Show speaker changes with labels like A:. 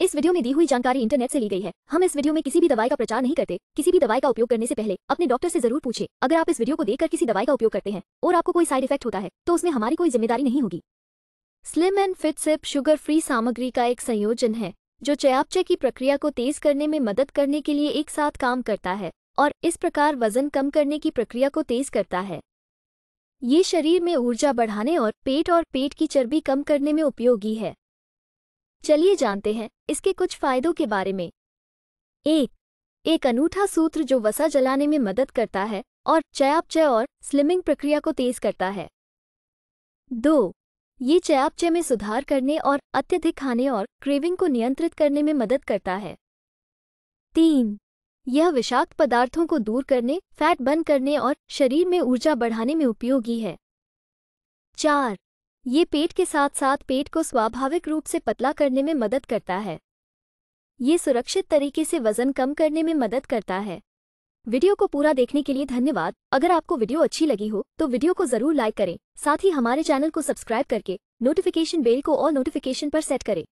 A: इस वीडियो में दी हुई जानकारी इंटरनेट से ली गई है हम इस वीडियो में किसी भी दवाई का प्रचार नहीं करते किसी भी दवाई का उपयोग करने से पहले अपने डॉक्टर से जरूर पूछे अगर आप इस वीडियो को देखकर किसी दवाई का उपयोग करते हैं और आपको कोई साइड इफेक्ट होता है तो उसमें हमारी कोई जिम्मेदारी नहीं होगी slim and fit sip sugar free सामग्री का एक संयोजन है जो चयापचय की प्रक्रिया को तेज करने में मदद करने के लिए एक साथ काम करता है और इस प्रकार वजन कम करने की प्रक्रिया को तेज करता है ये शरीर में ऊर्जा बढ़ाने और पेट और पेट की चर्बी कम करने में उपयोगी है चलिए जानते हैं इसके कुछ फायदों के बारे में एक एक अनूठा सूत्र जो वसा जलाने में मदद करता है और चयापचय और स्लिमिंग प्रक्रिया को तेज करता है दो ये चयापचय में सुधार करने और अत्यधिक खाने और क्रेविंग को नियंत्रित करने में मदद करता है तीन यह विषाक्त पदार्थों को दूर करने फैट बंद करने और शरीर में ऊर्जा बढ़ाने में उपयोगी है चार ये पेट के साथ साथ पेट को स्वाभाविक रूप से पतला करने में मदद करता है ये सुरक्षित तरीके से वजन कम करने में मदद करता है वीडियो को पूरा देखने के लिए धन्यवाद अगर आपको वीडियो अच्छी लगी हो तो वीडियो को जरूर लाइक करें साथ ही हमारे चैनल को सब्सक्राइब करके नोटिफिकेशन बेल को और नोटिफिकेशन पर सेट करें